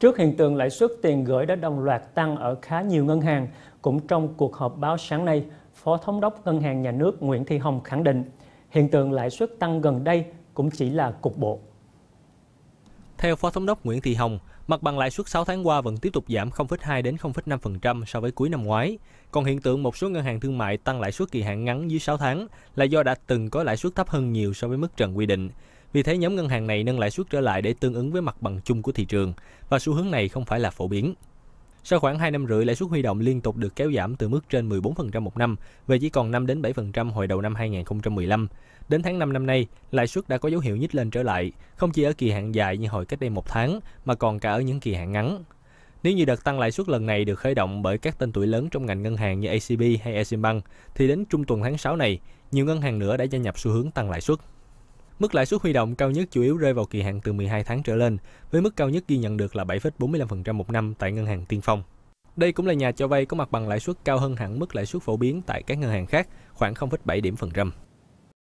Trước hiện tượng lãi suất tiền gửi đã đồng loạt tăng ở khá nhiều ngân hàng, cũng trong cuộc họp báo sáng nay, Phó Thống đốc Ngân hàng Nhà nước Nguyễn Thị Hồng khẳng định hiện tượng lãi suất tăng gần đây cũng chỉ là cục bộ. Theo Phó Thống đốc Nguyễn Thị Hồng, mặt bằng lãi suất 6 tháng qua vẫn tiếp tục giảm 0,2 đến 0,5% so với cuối năm ngoái. Còn hiện tượng một số ngân hàng thương mại tăng lãi suất kỳ hạn ngắn dưới 6 tháng là do đã từng có lãi suất thấp hơn nhiều so với mức trần quy định. Vì thế nhóm ngân hàng này nâng lãi suất trở lại để tương ứng với mặt bằng chung của thị trường và xu hướng này không phải là phổ biến. Sau khoảng 2 năm rưỡi, lãi suất huy động liên tục được kéo giảm từ mức trên 14% một năm về chỉ còn 5 đến 7% hồi đầu năm 2015. Đến tháng 5 năm nay, lãi suất đã có dấu hiệu nhích lên trở lại, không chỉ ở kỳ hạn dài như hồi cách đây một tháng mà còn cả ở những kỳ hạn ngắn. Nếu như đợt tăng lãi suất lần này được khởi động bởi các tên tuổi lớn trong ngành ngân hàng như ACB hay Eximbank, thì đến trung tuần tháng 6 này, nhiều ngân hàng nữa đã gia nhập xu hướng tăng lãi suất. Mức lãi suất huy động cao nhất chủ yếu rơi vào kỳ hạn từ 12 tháng trở lên, với mức cao nhất ghi nhận được là 7,45% một năm tại ngân hàng Tiên Phong. Đây cũng là nhà cho vay có mặt bằng lãi suất cao hơn hẳn mức lãi suất phổ biến tại các ngân hàng khác, khoảng 0,7 điểm phần trăm.